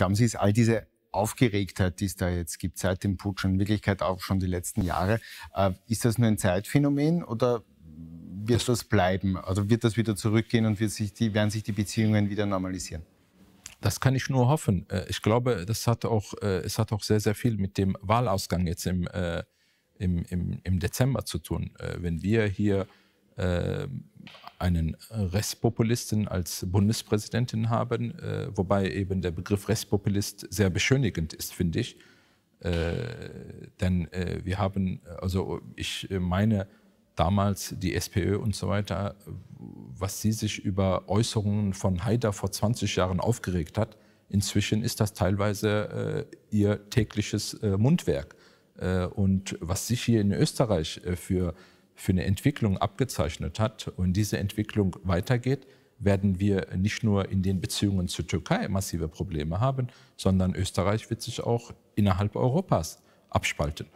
Glauben Sie, ist all diese Aufgeregtheit, die es da jetzt gibt, seit dem Putsch und in Wirklichkeit auch schon die letzten Jahre, äh, ist das nur ein Zeitphänomen oder wird das bleiben? Also wird das wieder zurückgehen und sich die, werden sich die Beziehungen wieder normalisieren? Das kann ich nur hoffen. Äh, ich glaube, das hat auch, äh, es hat auch sehr, sehr viel mit dem Wahlausgang jetzt im, im, im, im Dezember zu tun. Wenn wir hier einen Restpopulisten als Bundespräsidentin haben, äh, wobei eben der Begriff Restpopulist sehr beschönigend ist, finde ich. Äh, denn äh, wir haben, also ich äh, meine damals die SPÖ und so weiter, was sie sich über Äußerungen von Haider vor 20 Jahren aufgeregt hat, inzwischen ist das teilweise äh, ihr tägliches äh, Mundwerk. und was sich hier in Österreich für äh, für eine Entwicklung abgezeichnet hat und diese Entwicklung weitergeht, werden wir nicht nur in den Beziehungen zur Türkei massive Probleme haben, sondern Österreich wird sich auch innerhalb Europas abspalten.